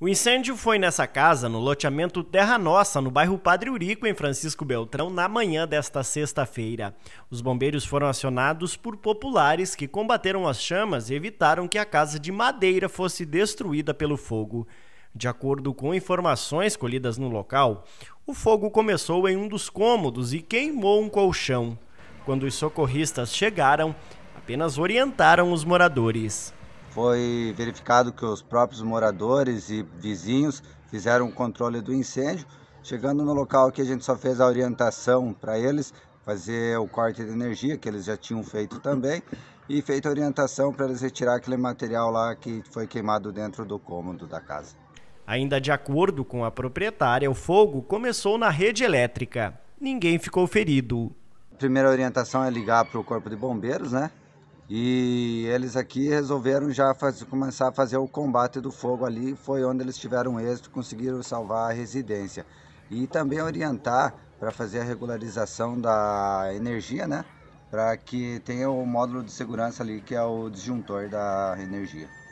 O incêndio foi nessa casa, no loteamento Terra Nossa, no bairro Padre Urico, em Francisco Beltrão, na manhã desta sexta-feira. Os bombeiros foram acionados por populares que combateram as chamas e evitaram que a casa de madeira fosse destruída pelo fogo. De acordo com informações colhidas no local, o fogo começou em um dos cômodos e queimou um colchão. Quando os socorristas chegaram, apenas orientaram os moradores foi verificado que os próprios moradores e vizinhos fizeram o controle do incêndio. Chegando no local que a gente só fez a orientação para eles fazer o corte de energia, que eles já tinham feito também, e feito a orientação para eles retirar aquele material lá que foi queimado dentro do cômodo da casa. Ainda de acordo com a proprietária, o fogo começou na rede elétrica. Ninguém ficou ferido. A primeira orientação é ligar para o Corpo de Bombeiros, né? E eles aqui resolveram já começar a fazer o combate do fogo ali, foi onde eles tiveram êxito, conseguiram salvar a residência. E também orientar para fazer a regularização da energia, né? Para que tenha o módulo de segurança ali, que é o disjuntor da energia.